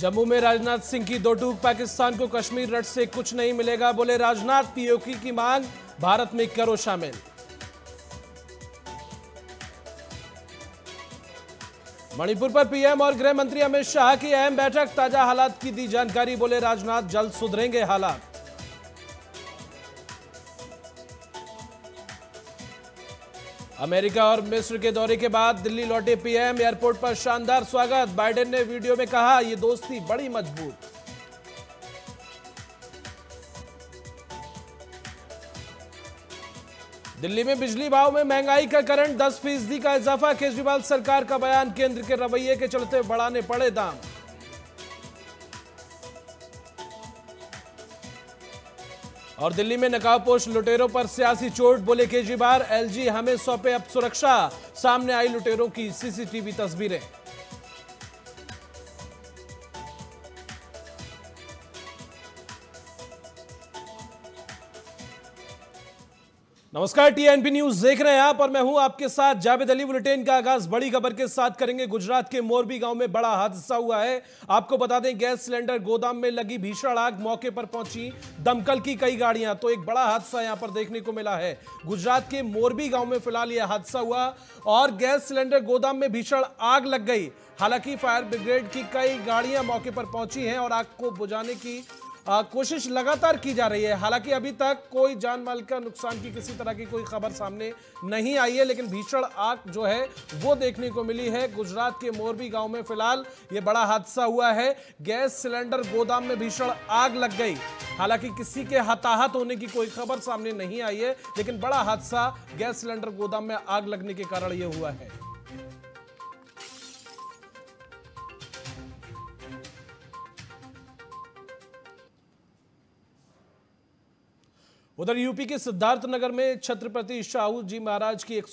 जम्मू में राजनाथ सिंह की दो टूक पाकिस्तान को कश्मीर रट से कुछ नहीं मिलेगा बोले राजनाथ पीओकी की मांग भारत में करो शामिल मणिपुर पर पीएम और गृह मंत्री अमित शाह की अहम बैठक ताजा हालात की दी जानकारी बोले राजनाथ जल्द सुधरेंगे हालात अमेरिका और मिस्र के दौरे के बाद दिल्ली लौटे पीएम एयरपोर्ट पर शानदार स्वागत बाइडेन ने वीडियो में कहा ये दोस्ती बड़ी मजबूत दिल्ली में बिजली भाव में महंगाई का करंट दस फीसदी का इजाफा केजरीवाल सरकार का बयान केंद्र के रवैये के चलते बढ़ाने पड़े दाम और दिल्ली में नकाबपोश लुटेरों पर सियासी चोट बोले केजरीवाल एलजी हमें सौंपे अब सुरक्षा सामने आई लुटेरों की सीसीटीवी तस्वीरें नमस्कार टीएनपी न्यूज देख रहे हैं आप और मैं हूं आपके साथ जावेद अली बुलेटिन का आगाज बड़ी खबर के साथ करेंगे गुजरात के मोरबी गांव में बड़ा हादसा हुआ है आपको बता दें गैस सिलेंडर गोदाम में लगी भीषण आग मौके पर पहुंची दमकल की कई गाड़ियां तो एक बड़ा हादसा यहां पर देखने को मिला है गुजरात के मोरबी गांव में फिलहाल यह हादसा हुआ और गैस सिलेंडर गोदाम में भीषण आग लग गई हालांकि फायर ब्रिगेड की कई गाड़ियां मौके पर पहुंची हैं और आग को बुझाने की कोशिश लगातार की जा रही है हालांकि अभी तक कोई जान माल का नुकसान की किसी तरह की कोई खबर सामने नहीं आई है लेकिन भीषण आग जो है वो देखने को मिली है गुजरात के मोरबी गांव में फिलहाल ये बड़ा हादसा हुआ है गैस सिलेंडर गोदाम में भीषण आग लग गई हालांकि किसी के हताहत होने की कोई खबर सामने नहीं आई है लेकिन बड़ा हादसा गैस सिलेंडर गोदाम में आग लगने के कारण यह हुआ है उधर यूपी के सिद्धार्थनगर में छत्रपति शाहू जी महाराज की एक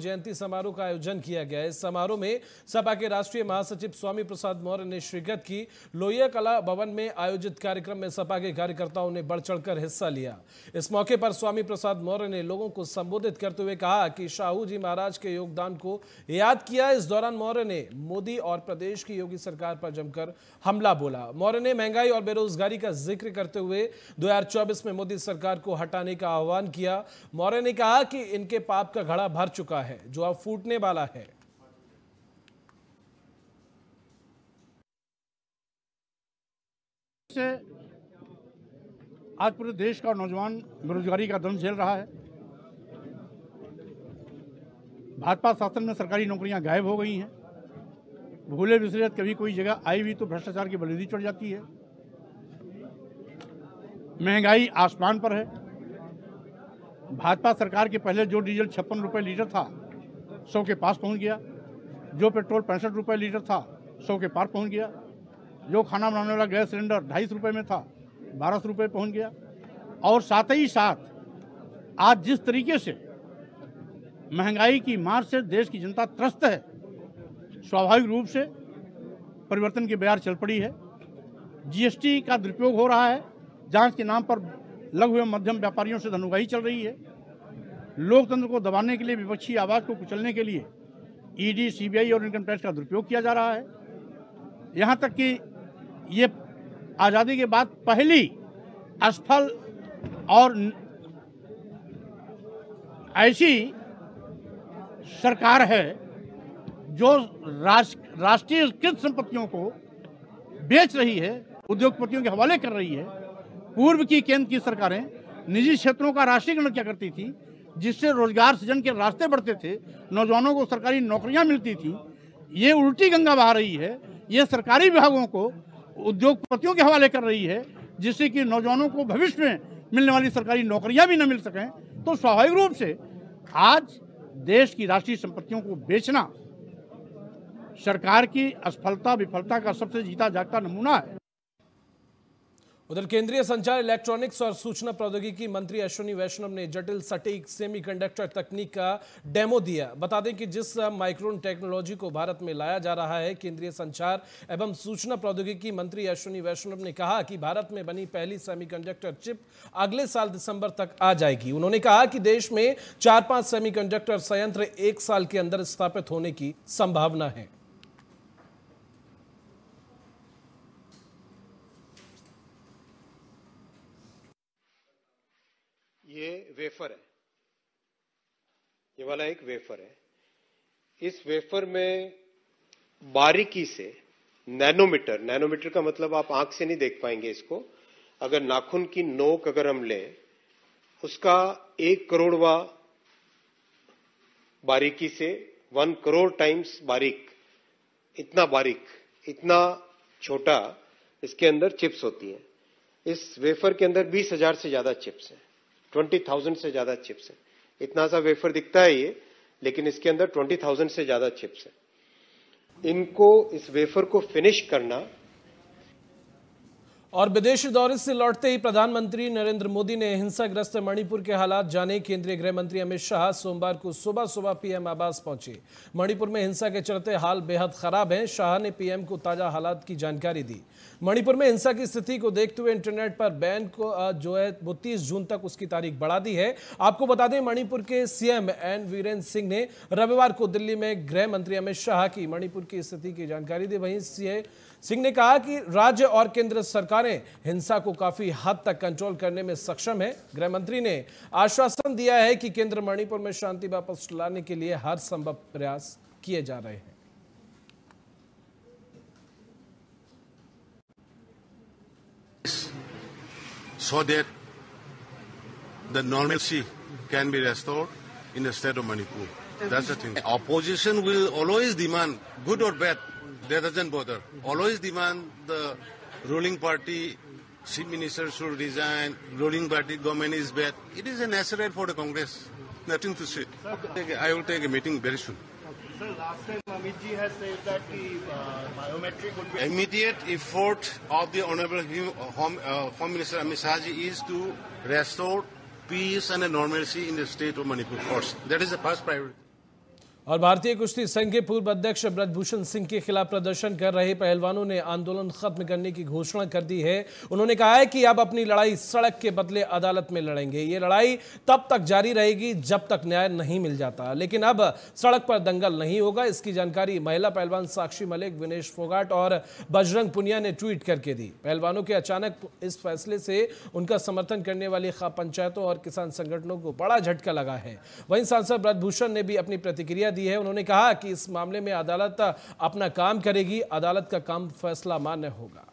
जयंती समारोह का आयोजन किया गया इस समारोह में सपा के राष्ट्रीय महासचिव स्वामी प्रसाद मौर्य ने शिरकत की लोहिया कला भवन में आयोजित कार्यक्रम में सपा के कार्यकर्ताओं ने बढ़ चढ़कर हिस्सा लिया इस मौके पर स्वामी प्रसाद मौर्य ने लोगों को संबोधित करते हुए कहा कि शाहू जी महाराज के योगदान को याद किया इस दौरान मौर्य ने मोदी और प्रदेश की योगी सरकार पर जमकर हमला बोला मौर्य ने महंगाई और बेरोजगारी का जिक्र करते हुए दो में मोदी सरकार को को हटाने का आह्वान किया मौर्य ने कहा कि इनके पाप का घड़ा भर चुका है जो अब फूटने वाला है से आज पूरे देश का नौजवान बेरोजगारी का दम झेल रहा है भाजपा शासन में सरकारी नौकरियां गायब हो गई हैं भूले बिसरेत कभी कोई जगह आई भी तो भ्रष्टाचार की बलिदी चढ़ जाती है महंगाई आसमान पर है भाजपा सरकार के पहले जो डीजल छप्पन रुपये लीटर था सौ के पास पहुंच गया जो पेट्रोल पैंसठ रुपये लीटर था सौ के पार पहुंच गया जो खाना बनाने वाला गैस सिलेंडर ढाई सौ रुपये में था बारह सौ रुपये पहुँच गया और साथ ही साथ आज जिस तरीके से महंगाई की मार से देश की जनता त्रस्त है स्वाभाविक रूप से परिवर्तन की बयार चल पड़ी है जीएसटी का दुरुपयोग हो रहा है जांच के नाम पर लघु एवं मध्यम व्यापारियों से धनुगाही चल रही है लोकतंत्र को दबाने के लिए विपक्षी आवाज़ को कुचलने के लिए ईडी e सीबीआई और इनकम टैक्स का दुरुपयोग किया जा रहा है यहाँ तक कि ये आज़ादी के बाद पहली असफल और ऐसी सरकार है जो राष्ट्रीय कृत संपत्तियों को बेच रही है उद्योगपतियों के हवाले कर रही है पूर्व की केंद्र की सरकारें निजी क्षेत्रों का राष्ट्रीयकरण क्या करती थी जिससे रोजगार सृजन के रास्ते बढ़ते थे नौजवानों को सरकारी नौकरियां मिलती थी ये उल्टी गंगा बहा रही है ये सरकारी विभागों को उद्योगपतियों के हवाले कर रही है जिससे कि नौजवानों को भविष्य में मिलने वाली सरकारी नौकरियां भी न मिल सकें तो स्वाभाविक रूप से आज देश की राष्ट्रीय संपत्तियों को बेचना सरकार की असफलता विफलता का सबसे जीता जागता नमूना है उधर केंद्रीय संचार इलेक्ट्रॉनिक्स और सूचना प्रौद्योगिकी मंत्री अश्विनी वैष्णव ने जटिल सटीक सेमीकंडक्टर तकनीक का डेमो दिया बता दें कि जिस माइक्रोन टेक्नोलॉजी को भारत में लाया जा रहा है केंद्रीय संचार एवं सूचना प्रौद्योगिकी मंत्री अश्विनी वैष्णव ने कहा कि भारत में बनी पहली सेमीकंडक्टर चिप अगले साल दिसंबर तक आ जाएगी उन्होंने कहा कि देश में चार पांच सेमी संयंत्र एक साल के अंदर स्थापित होने की संभावना है ये वेफर है ये वाला एक वेफर है इस वेफर में बारीकी से नैनोमीटर नैनोमीटर का मतलब आप आंख से नहीं देख पाएंगे इसको अगर नाखून की नोक अगर हम लें उसका एक करोड़वा बारीकी से वन करोड़ टाइम्स बारीक इतना बारीक इतना छोटा इसके अंदर चिप्स होती हैं इस वेफर के अंदर बीस हजार से ज्यादा चिप्स हैं ट्वेंटी थाउजेंड से ज्यादा चिप्स है इतना सा वेफर दिखता है ये लेकिन इसके अंदर ट्वेंटी थाउजेंड से ज्यादा चिप्स हैं इनको इस वेफर को फिनिश करना और विदेश दौरे से लौटते ही प्रधानमंत्री नरेंद्र मोदी ने हिंसाग्रस्त मणिपुर के हालात जाने केंद्रीय गृह मंत्री अमित शाह सोमवार को सुबह सुबह पीएम आवास पहुंचे मणिपुर में हिंसा के चलते हाल बेहद खराब हैं शाह ने पीएम को ताजा हालात की जानकारी दी मणिपुर में हिंसा की स्थिति को देखते हुए इंटरनेट पर बैन को जो है वो तीस जून तक उसकी तारीख बढ़ा दी है आपको बता दें मणिपुर के सीएम एन वीरेंद्र सिंह ने रविवार को दिल्ली में गृह मंत्री अमित शाह की मणिपुर की स्थिति की जानकारी दी वहीं सिंह ने कहा कि राज्य और केंद्र सरकारें हिंसा को काफी हद तक कंट्रोल करने में सक्षम है गृह मंत्री ने आश्वासन दिया है कि केंद्र मणिपुर में शांति वापस लाने के लिए हर संभव प्रयास किए जा रहे हैं so that the normalcy can be restored in the state of Manipur. That's the thing. Opposition will always demand, good or bad, that doesn't bother. Always demand the ruling party chief minister should resign, ruling party government is bad. It is a natural for the Congress. Nothing to say. I will take a meeting very soon. Sir, last time Amit ji has said that the uh, biometric would be... Immediate effort of the Honorable uh, Home, uh, Home Minister Amit is to restore peace and normalcy in the state of Manipur first. That is the first priority. और भारतीय कुश्ती संघ के पूर्व अध्यक्ष ब्रजभूषण सिंह के खिलाफ प्रदर्शन कर रहे पहलवानों ने आंदोलन खत्म करने की घोषणा कर दी है उन्होंने कहा है कि अब अपनी लड़ाई सड़क के बदले अदालत में लड़ेंगे ये लड़ाई तब तक जारी रहेगी जब तक न्याय नहीं मिल जाता लेकिन अब सड़क पर दंगल नहीं होगा इसकी जानकारी महिला पहलवान साक्षी मलिक विनेश फोगाट और बजरंग पुनिया ने ट्वीट करके दी पहलवानों के अचानक इस फैसले से उनका समर्थन करने वाली पंचायतों और किसान संगठनों को बड़ा झटका लगा है वहीं सांसद ब्रजभूषण ने भी अपनी प्रतिक्रिया दी दी है उन्होंने कहा कि इस मामले में अदालत अपना काम करेगी अदालत का काम फैसला मान्य होगा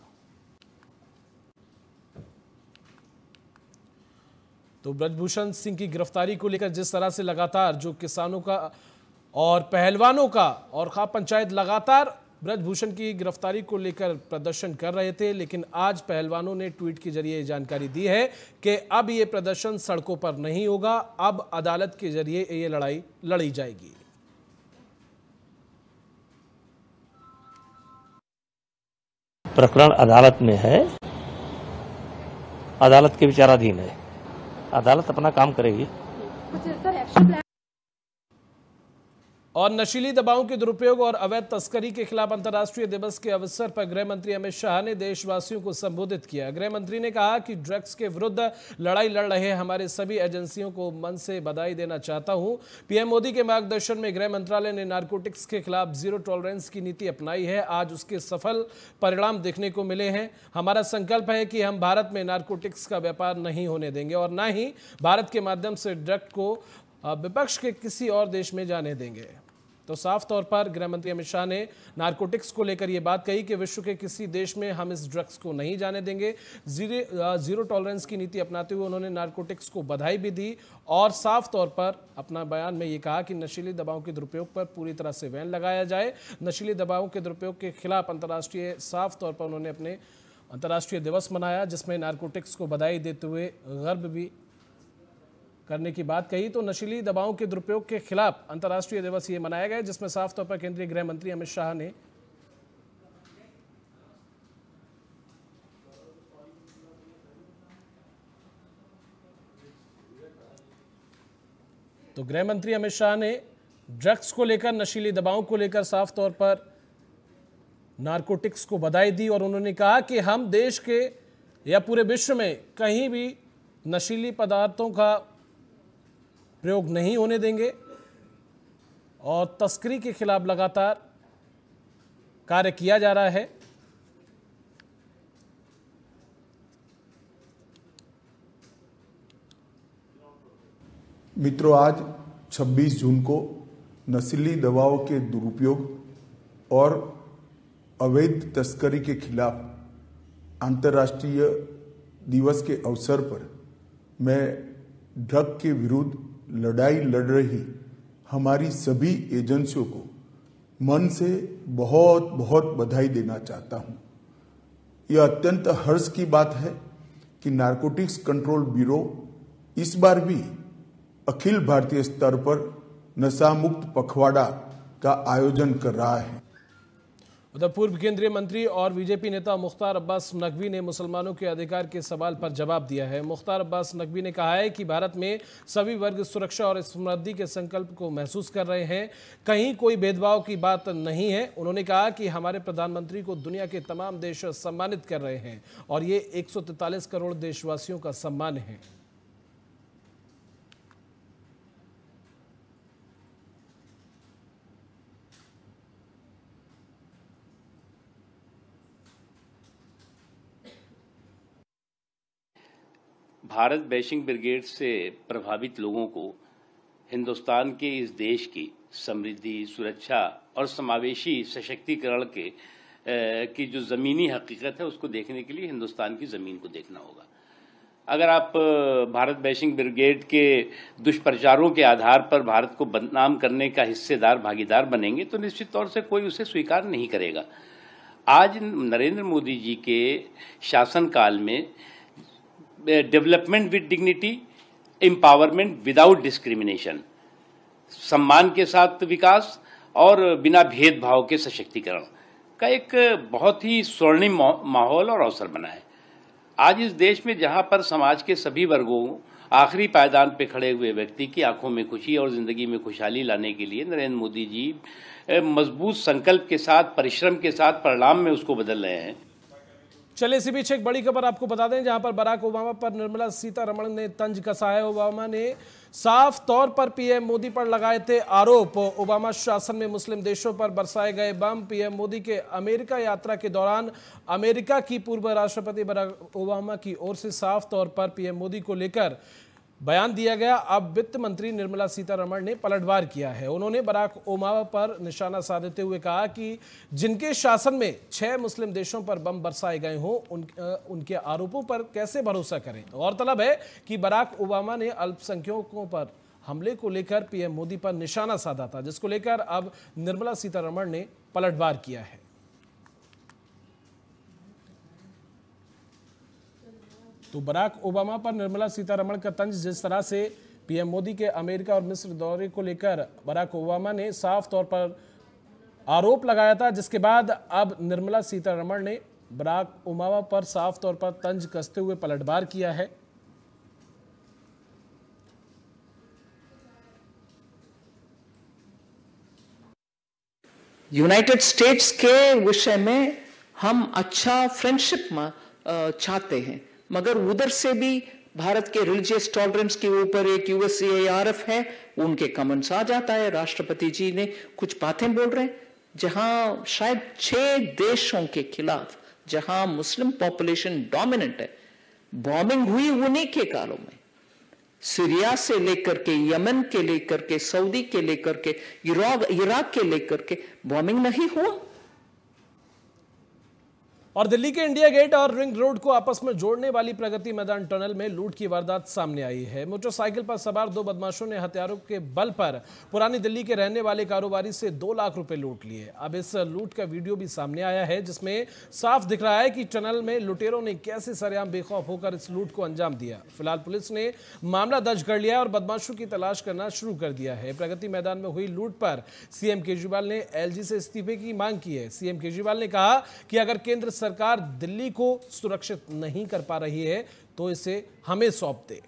तो ब्रजभूषण सिंह की गिरफ्तारी को लेकर जिस तरह से लगातार जो किसानों का और पहलवानों का और खाप पंचायत लगातार ब्रजभूषण की गिरफ्तारी को लेकर प्रदर्शन कर रहे थे लेकिन आज पहलवानों ने ट्वीट के जरिए जानकारी दी है कि अब ये प्रदर्शन सड़कों पर नहीं होगा अब अदालत के जरिए ये लड़ाई लड़ी जाएगी प्रकरण अदालत में है अदालत के विचाराधीन है अदालत अपना काम करेगी और नशीली दवाओं के दुरुपयोग और अवैध तस्करी के खिलाफ अंतर्राष्ट्रीय दिवस के अवसर पर गृह मंत्री अमित शाह ने देशवासियों को संबोधित किया गृह मंत्री ने कहा कि ड्रग्स के विरुद्ध लड़ाई लड़ रहे हमारे सभी एजेंसियों को मन से बधाई देना चाहता हूं पीएम मोदी के मार्गदर्शन में गृह मंत्रालय ने नार्कोटिक्स के खिलाफ जीरो टॉलरेंस की नीति अपनाई है आज उसके सफल परिणाम देखने को मिले हैं हमारा संकल्प है कि हम भारत में नार्कोटिक्स का व्यापार नहीं होने देंगे और ना ही भारत के माध्यम से ड्रग को विपक्ष के किसी और देश में जाने देंगे तो साफ तौर पर गृह मंत्री अमित शाह ने नारकोटिक्स को लेकर यह बात कही कि विश्व के किसी देश में हम इस ड्रग्स को नहीं जाने देंगे जीरो जीरो टॉलरेंस की नीति अपनाते हुए उन्होंने नारकोटिक्स को बधाई भी दी और साफ तौर पर अपना बयान में ये कहा कि नशीली दवाओं के दुरुपयोग पर पूरी तरह से वैन लगाया जाए नशीली दवाओं के दुरुपयोग के खिलाफ अंतर्राष्ट्रीय साफ तौर पर उन्होंने अपने अंतर्राष्ट्रीय दिवस मनाया जिसमें नारकोटिक्स को बधाई देते हुए गर्व भी करने की बात कही तो नशीली दवाओं के दुरुपयोग के खिलाफ अंतर्राष्ट्रीय दिवस ये मनाया गया जिसमें साफ तौर पर केंद्रीय गृह मंत्री अमित शाह ने तो गृह मंत्री अमित शाह ने ड्रग्स को लेकर नशीली दवाओं को लेकर साफ तौर पर नारकोटिक्स को बधाई दी और उन्होंने कहा कि हम देश के या पूरे विश्व में कहीं भी नशीली पदार्थों का प्रयोग नहीं होने देंगे और तस्करी के खिलाफ लगातार कार्य किया जा रहा है मित्रों आज 26 जून को नशीली दवाओं के दुरुपयोग और अवैध तस्करी के खिलाफ अंतर्राष्ट्रीय दिवस के अवसर पर मैं ड्रग के विरुद्ध लड़ाई लड़ रही हमारी सभी एजेंसियों को मन से बहुत बहुत बधाई देना चाहता हूं यह अत्यंत हर्ष की बात है कि नारकोटिक्स कंट्रोल ब्यूरो इस बार भी अखिल भारतीय स्तर पर नशा मुक्त पखवाड़ा का आयोजन कर रहा है उधर पूर्व केंद्रीय मंत्री और बीजेपी नेता मुख्तार अब्बास नकवी ने मुसलमानों के अधिकार के सवाल पर जवाब दिया है मुख्तार अब्बास नकवी ने कहा है कि भारत में सभी वर्ग सुरक्षा और समृद्धि के संकल्प को महसूस कर रहे हैं कहीं कोई भेदभाव की बात नहीं है उन्होंने कहा कि हमारे प्रधानमंत्री को दुनिया के तमाम देश सम्मानित कर रहे हैं और ये एक करोड़ देशवासियों का सम्मान है भारत बैशिंग ब्रिगेड से प्रभावित लोगों को हिंदुस्तान के इस देश की समृद्धि सुरक्षा और समावेशी सशक्तिकरण के की जो ज़मीनी हकीकत है उसको देखने के लिए हिंदुस्तान की ज़मीन को देखना होगा अगर आप भारत बैशिंग ब्रिगेड के दुष्प्रचारों के आधार पर भारत को बदनाम करने का हिस्सेदार भागीदार बनेंगे तो निश्चित तौर से कोई उसे स्वीकार नहीं करेगा आज नरेंद्र मोदी जी के शासनकाल में development with dignity empowerment without discrimination सम्मान के साथ विकास और बिना भेदभाव के सशक्तिकरण का एक uh, बहुत ही स्वर्णिम माहौल और अवसर बना है आज इस देश में जहाँ पर समाज के सभी वर्गों आखिरी पायदान पर खड़े हुए व्यक्ति की आंखों में खुशी और ज़िंदगी में खुशहाली लाने के लिए नरेंद्र मोदी जी uh, मजबूत संकल्प के साथ परिश्रम के साथ परिणाम में उसको बदल रहे हैं चले इसी बीच एक बड़ी खबर आपको बता दें जहां पर बराक ओबामा पर निर्मला सीतारमण ने तंज कसा है ओबामा ने साफ तौर पर पीएम मोदी पर लगाए थे आरोप ओबामा शासन में मुस्लिम देशों पर बरसाए गए बम पीएम मोदी के अमेरिका यात्रा के दौरान अमेरिका की पूर्व राष्ट्रपति बराक ओबामा की ओर से साफ तौर पर पीएम मोदी को लेकर बयान दिया गया अब वित्त मंत्री निर्मला सीतारमण ने पलटवार किया है उन्होंने बराक ओबामा पर निशाना साधते हुए कहा कि जिनके शासन में छह मुस्लिम देशों पर बम बरसाए गए हों उन, उनके आरोपों पर कैसे भरोसा करें गौरतलब है कि बराक ओबामा ने अल्पसंख्यकों पर हमले को लेकर पीएम मोदी पर निशाना साधा था जिसको लेकर अब निर्मला सीतारमण ने पलटवार किया है तो बराक ओबामा पर निर्मला सीतारमण का तंज जिस तरह से पीएम मोदी के अमेरिका और मिस्र दौरे को लेकर बराक ओबामा ने साफ तौर पर आरोप लगाया था जिसके बाद अब निर्मला सीतारमण ने बराक ओबामा पर साफ तौर पर तंज कसते हुए पलटवार किया है यूनाइटेड स्टेट्स के विषय में हम अच्छा फ्रेंडशिप चाहते हैं मगर उधर से भी भारत के रिलीजियस टॉलरेंस के ऊपर एक यूएससीआरएफ है उनके कमेंट्स आ जाता है राष्ट्रपति जी ने कुछ बातें बोल रहे हैं जहां शायद छह देशों के खिलाफ जहां मुस्लिम पॉपुलेशन डोमिनेंट है बॉम्बिंग हुई उन्हीं के कालों में सीरिया से लेकर के यमन के लेकर के सऊदी के लेकर के इराक इराक के लेकर के बॉम्बिंग नहीं हुआ और दिल्ली के इंडिया गेट और रिंग रोड को आपस में जोड़ने वाली प्रगति मैदान टनल में लूट की वारदात सामने आई है मोटरसाइकिल पर सवार दो बदमाशों ने हथियारों के बल पर पुरानी दिल्ली के रहने वाले कारोबारी से दो लाख रुपए लूट लिए अब इस लूट का वीडियो भी सामने आया है जिसमें साफ दिख रहा है कि टनल में लुटेरों ने कैसे सरेआम बेखौफ होकर इस लूट को अंजाम दिया फिलहाल पुलिस ने मामला दर्ज कर लिया और बदमाशों की तलाश करना शुरू कर दिया है प्रगति मैदान में हुई लूट पर सीएम केजरीवाल ने एल से इस्तीफे की मांग की है सीएम केजरीवाल ने कहा कि अगर केंद्र सरकार दिल्ली को सुरक्षित नहीं कर पा रही है तो इसे हमें सौंप दे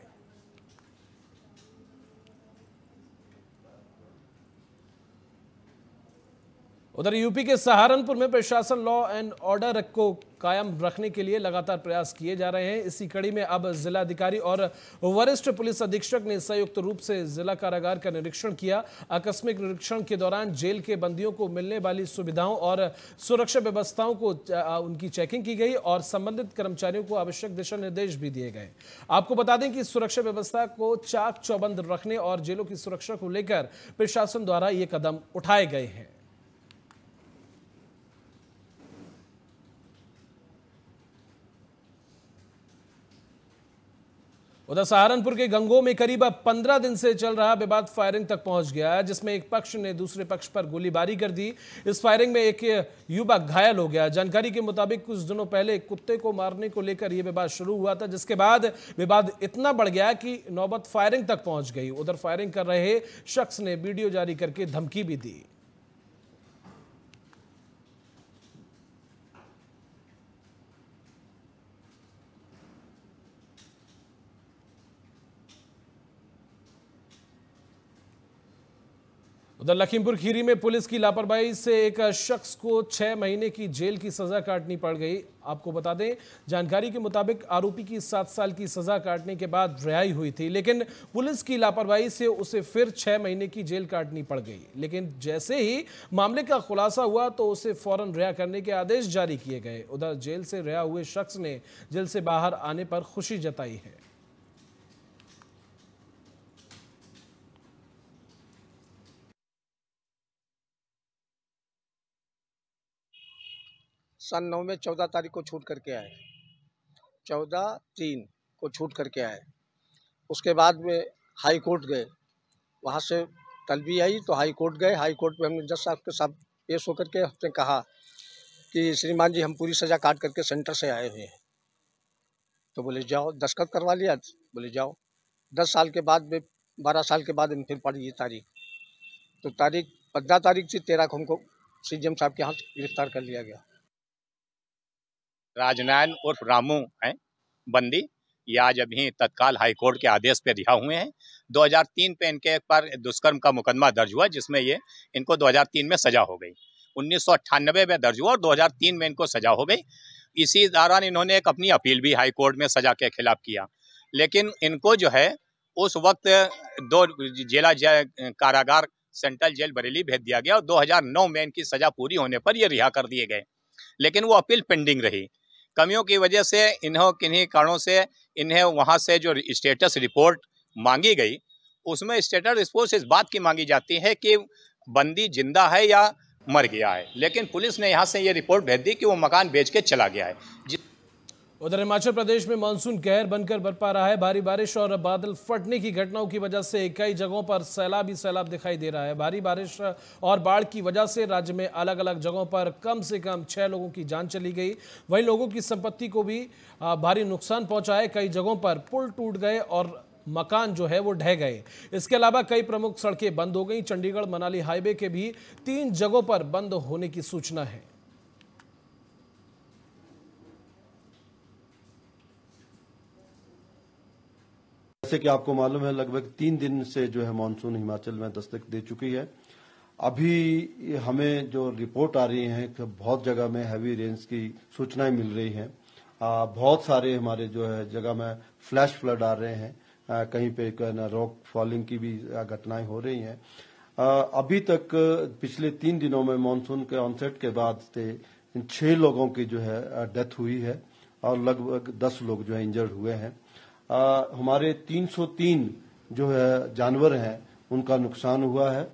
उधर यूपी के सहारनपुर में प्रशासन लॉ एंड ऑर्डर को कायम रखने के लिए लगातार प्रयास किए जा रहे हैं इसी कड़ी में अब जिलाधिकारी और वरिष्ठ पुलिस अधीक्षक ने संयुक्त रूप से जिला कारागार का निरीक्षण किया आकस्मिक निरीक्षण के दौरान जेल के बंदियों को मिलने वाली सुविधाओं और सुरक्षा व्यवस्थाओं को उनकी चेकिंग की गई और संबंधित कर्मचारियों को आवश्यक दिशा निर्देश भी दिए गए आपको बता दें कि सुरक्षा व्यवस्था को चाक चौबंद रखने और जेलों की सुरक्षा को लेकर प्रशासन द्वारा ये कदम उठाए गए हैं उधर सहारनपुर के गंगो में करीब पंद्रह दिन से चल रहा विवाद फायरिंग तक पहुंच गया जिसमें एक पक्ष ने दूसरे पक्ष पर गोलीबारी कर दी इस फायरिंग में एक युवक घायल हो गया जानकारी के मुताबिक कुछ दिनों पहले कुत्ते को मारने को लेकर यह विवाद शुरू हुआ था जिसके बाद विवाद इतना बढ़ गया कि नौबत फायरिंग तक पहुंच गई उधर फायरिंग कर रहे शख्स ने वीडियो जारी करके धमकी भी दी उधर लखीमपुर खीरी में पुलिस की लापरवाही से एक शख्स को छह महीने की जेल की सजा काटनी पड़ गई आपको बता दें जानकारी के मुताबिक आरोपी की सात साल की सजा काटने के बाद रिहाई हुई थी लेकिन पुलिस की लापरवाही से उसे फिर छह महीने की जेल काटनी पड़ गई लेकिन जैसे ही मामले का खुलासा हुआ तो उसे फौरन रिहा करने के आदेश जारी किए गए उधर जेल से रिहा हुए शख्स ने जेल से बाहर आने पर खुशी जताई है सन नौ में चौदह तारीख को छूट करके आए चौदह तीन को छूट करके आए उसके बाद में हाई कोर्ट गए वहाँ से तलबी आई तो हाई कोर्ट गए हाई कोर्ट में हमने जज साहब के साथ पेश होकर के हमने कहा कि श्रीमान जी हम पूरी सज़ा काट करके सेंटर से आए हुए हैं तो बोले जाओ दस्खत करवा लिया बोले जाओ दस साल के बाद में बारह साल के बाद हम फिर पड़ी ये तारीख तो तारीख पंद्रह तारीख से तेरह को हमको सी साहब के यहाँ गिरफ्तार कर लिया गया राजनारायण उर्फ रामू हैं बंदी ये आज अभी तत्काल हाईकोर्ट के आदेश पे रिहा हुए हैं 2003 पे इनके पर दुष्कर्म का मुकदमा दर्ज हुआ जिसमें ये इनको 2003 में सजा हो गई उन्नीस में दर्ज हुआ और 2003 में इनको सजा हो गई इसी दौरान इन्होंने एक अपनी अपील भी हाईकोर्ट में सजा के खिलाफ किया लेकिन इनको जो है उस वक्त दो जिला कारागार सेंट्रल जेल बरेली भेज दिया गया और 2009 में इनकी सजा पूरी होने पर ये रिहा कर दिए गए लेकिन वो अपील पेंडिंग रही कमियों की वजह से इन्हों किन्हीं कारणों से इन्हें वहाँ से जो स्टेटस रिपोर्ट मांगी गई उसमें स्टेटस रिपोर्ट इस बात की मांगी जाती है कि बंदी जिंदा है या मर गया है लेकिन पुलिस ने यहाँ से ये रिपोर्ट भेज दी कि वो मकान बेच के चला गया है उधर हिमाचल प्रदेश में मानसून कहर बनकर बरपा रहा है भारी बारिश और बादल फटने की घटनाओं की वजह से कई जगहों पर सैलाब ही सैलाब दिखाई दे रहा है भारी बारिश और बाढ़ की वजह से राज्य में अलग अलग जगहों पर कम से कम छह लोगों की जान चली गई वहीं लोगों की संपत्ति को भी भारी नुकसान पहुंचा है कई जगहों पर पुल टूट गए और मकान जो है वो ढह गए इसके अलावा कई प्रमुख सड़कें बंद हो गई चंडीगढ़ मनाली हाईवे के भी तीन जगहों पर बंद होने की सूचना है जैसे कि आपको मालूम है लगभग तीन दिन से जो है मानसून हिमाचल में दस्तक दे चुकी है अभी हमें जो रिपोर्ट आ रही है कि बहुत जगह में हैवी रेन्स की सूचनाएं मिल रही हैं बहुत सारे हमारे जो है जगह में फ्लैश फ्लड आ रहे हैं आ, कहीं पे रॉक फॉलिंग की भी घटनाएं हो रही हैं अभी तक पिछले तीन दिनों में मानसून के ऑनसेट के बाद से छह लोगों की जो है डेथ हुई है और लगभग दस लोग जो है इंजर्ड हुए हैं हमारे 303 जो है जानवर हैं उनका नुकसान हुआ है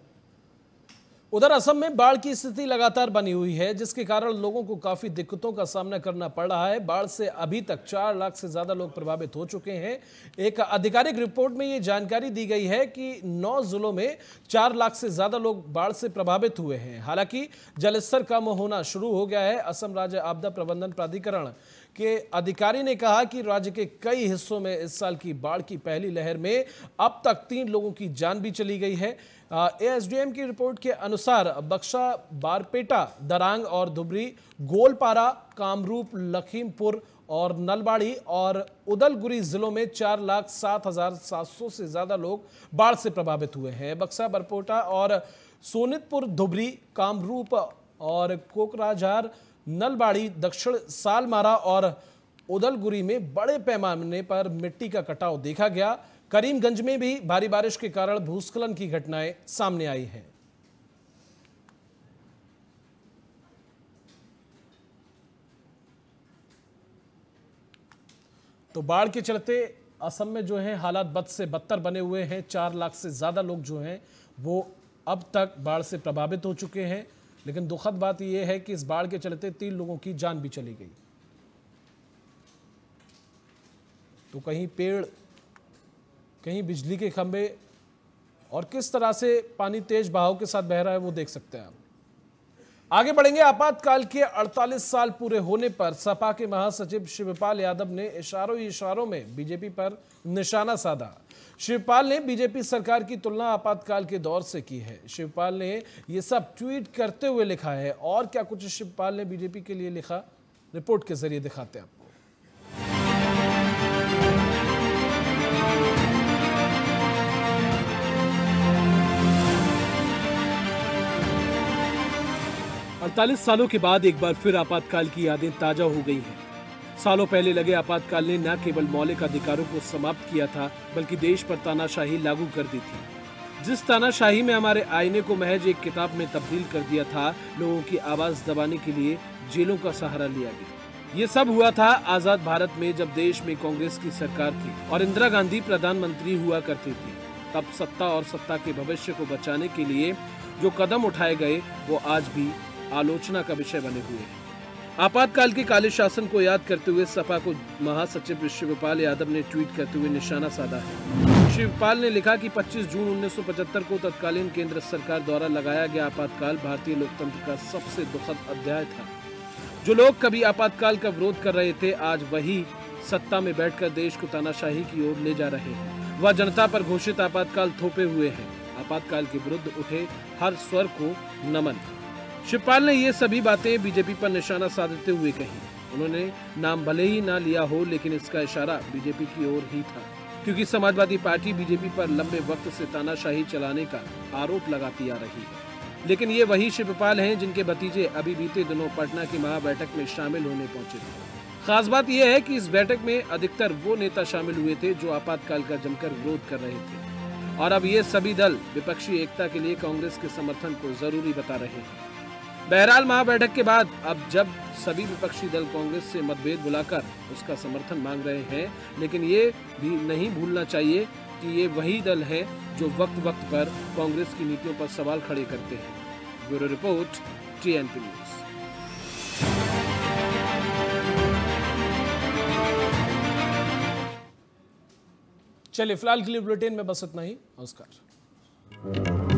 उधर असम में बाढ़ की स्थिति लगातार बनी हुई है जिसके कारण लोगों को काफी दिक्कतों का सामना करना पड़ रहा है बाढ़ से अभी तक चार लाख से ज्यादा लोग प्रभावित हो चुके हैं एक आधिकारिक रिपोर्ट में ये जानकारी दी गई है कि नौ जिलों में चार लाख से ज्यादा लोग बाढ़ से प्रभावित हुए हैं हालांकि जलस्तर कम होना शुरू हो गया है असम राज्य आपदा प्रबंधन प्राधिकरण के अधिकारी ने कहा कि राज्य के कई हिस्सों में इस साल की बाढ़ की पहली लहर में अब तक तीन लोगों की जान भी चली गई है एएसडीएम की रिपोर्ट के अनुसार बक्सा बारपेटा दरांग और धुबरी गोलपारा कामरूप लखीमपुर और नलबाड़ी और उदलगुरी जिलों में चार लाख सात हजार सात सौ से ज़्यादा लोग बाढ़ से प्रभावित हुए हैं बक्सा बरपोटा और सोनितपुर धुबरी कामरूप और कोकराझार नलबाड़ी दक्षिण सालमारा और उदलगुरी में बड़े पैमाने पर मिट्टी का कटाव देखा गया करीमगंज में भी भारी बारिश के कारण भूस्खलन की घटनाएं सामने आई हैं तो बाढ़ के चलते असम में जो है हालात बद से बदतर बने हुए हैं चार लाख से ज़्यादा लोग जो हैं वो अब तक बाढ़ से प्रभावित हो चुके हैं लेकिन दुखद बात यह है कि इस बाढ़ के चलते तीन लोगों की जान भी चली गई तो कहीं पेड़ कहीं बिजली के खंभे और किस तरह से पानी तेज बहाव के साथ बह रहा है वो देख सकते हैं आप आगे बढ़ेंगे आपातकाल के 48 साल पूरे होने पर सपा के महासचिव शिवपाल यादव ने इशारों इशारों में बीजेपी पर निशाना साधा शिवपाल ने बीजेपी सरकार की तुलना आपातकाल के दौर से की है शिवपाल ने यह सब ट्वीट करते हुए लिखा है और क्या कुछ शिवपाल ने बीजेपी के लिए लिखा रिपोर्ट के जरिए दिखाते हैं आपको अड़तालीस सालों के बाद एक बार फिर आपातकाल की यादें ताजा हो गई हैं सालों पहले लगे आपातकाल ने न केवल मौलिक अधिकारों को समाप्त किया था बल्कि देश पर तानाशाही लागू कर दी थी जिस तानाशाही में हमारे आईने को महज एक किताब में तब्दील कर दिया था लोगों की आवाज दबाने के लिए जेलों का सहारा लिया गया ये सब हुआ था आजाद भारत में जब देश में कांग्रेस की सरकार थी और इंदिरा गांधी प्रधानमंत्री हुआ करती थी तब सत्ता और सत्ता के भविष्य को बचाने के लिए जो कदम उठाए गए वो आज भी आलोचना का विषय बने हुए हैं आपातकाल के काले शासन को याद करते हुए सपा को महासचिव शिवपाल यादव ने ट्वीट करते हुए निशाना साधा है शिवपाल ने लिखा कि 25 जून 1975 को तत्कालीन केंद्र सरकार द्वारा लगाया गया आपातकाल भारतीय लोकतंत्र का सबसे दुखद अध्याय था जो लोग कभी आपातकाल का विरोध कर रहे थे आज वही सत्ता में बैठकर देश को तानाशाही की ओर ले जा रहे हैं वह जनता पर घोषित आपातकाल थोपे हुए हैं आपातकाल के विरुद्ध उठे हर स्वर को नमन शिवपाल ने ये सभी बातें बीजेपी पर निशाना साधते हुए कही उन्होंने नाम भले ही ना लिया हो लेकिन इसका इशारा बीजेपी की ओर ही था क्योंकि समाजवादी पार्टी बीजेपी पर लंबे वक्त से तानाशाही चलाने का आरोप लगाती आ रही है लेकिन ये वही शिवपाल हैं जिनके भतीजे अभी बीते दिनों पटना की महाबैठक में शामिल होने पहुंचे थे खास बात यह है कि इस बैठक में अधिकतर वो नेता शामिल हुए थे जो आपातकाल का जमकर विरोध कर रहे थे और अब ये सभी दल विपक्षी एकता के लिए कांग्रेस के समर्थन को जरूरी बता रहे हैं बहरहाल महाबैठक के बाद अब जब सभी विपक्षी दल कांग्रेस से मतभेद बुलाकर उसका समर्थन मांग रहे हैं लेकिन ये भी नहीं भूलना चाहिए कि ये वही दल है जो वक्त वक्त पर कांग्रेस की नीतियों पर सवाल खड़े करते हैं ब्यूरो रिपोर्ट टीएनपी न्यूज़ चलिए फिलहाल के लिए बुलेटिन में बस इतना ही नमस्कार